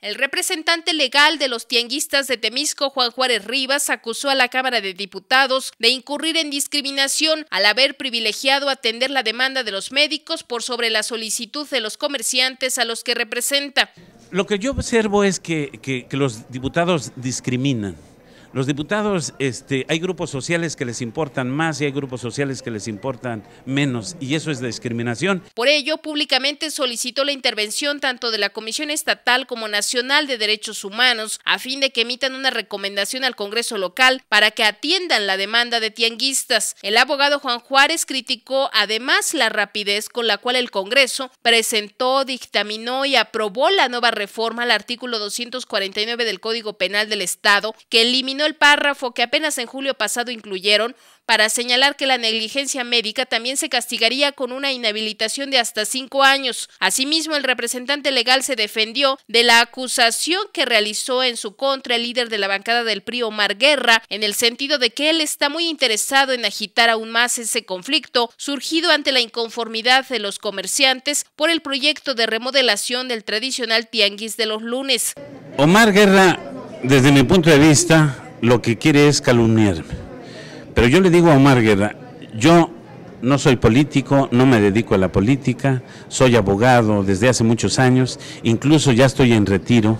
El representante legal de los tianguistas de Temisco, Juan Juárez Rivas, acusó a la Cámara de Diputados de incurrir en discriminación al haber privilegiado atender la demanda de los médicos por sobre la solicitud de los comerciantes a los que representa. Lo que yo observo es que, que los diputados discriminan los diputados, este, hay grupos sociales que les importan más y hay grupos sociales que les importan menos, y eso es discriminación. Por ello, públicamente solicitó la intervención tanto de la Comisión Estatal como Nacional de Derechos Humanos, a fin de que emitan una recomendación al Congreso local para que atiendan la demanda de tianguistas. El abogado Juan Juárez criticó además la rapidez con la cual el Congreso presentó, dictaminó y aprobó la nueva reforma al artículo 249 del Código Penal del Estado, que elimina el párrafo que apenas en julio pasado incluyeron para señalar que la negligencia médica también se castigaría con una inhabilitación de hasta cinco años. Asimismo, el representante legal se defendió de la acusación que realizó en su contra el líder de la bancada del PRI, Omar Guerra, en el sentido de que él está muy interesado en agitar aún más ese conflicto surgido ante la inconformidad de los comerciantes por el proyecto de remodelación del tradicional tianguis de los lunes. Omar Guerra, desde mi punto de vista, lo que quiere es calumniarme. Pero yo le digo a Omar Guerra, yo no soy político, no me dedico a la política, soy abogado desde hace muchos años, incluso ya estoy en retiro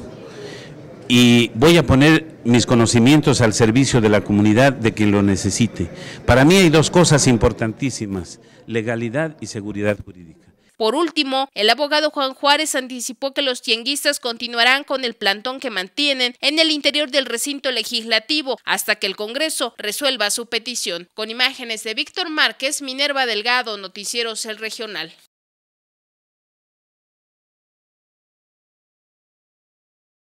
y voy a poner mis conocimientos al servicio de la comunidad de quien lo necesite. Para mí hay dos cosas importantísimas, legalidad y seguridad jurídica. Por último, el abogado Juan Juárez anticipó que los tianguistas continuarán con el plantón que mantienen en el interior del recinto legislativo hasta que el Congreso resuelva su petición. Con imágenes de Víctor Márquez, Minerva Delgado, Noticieros El Regional.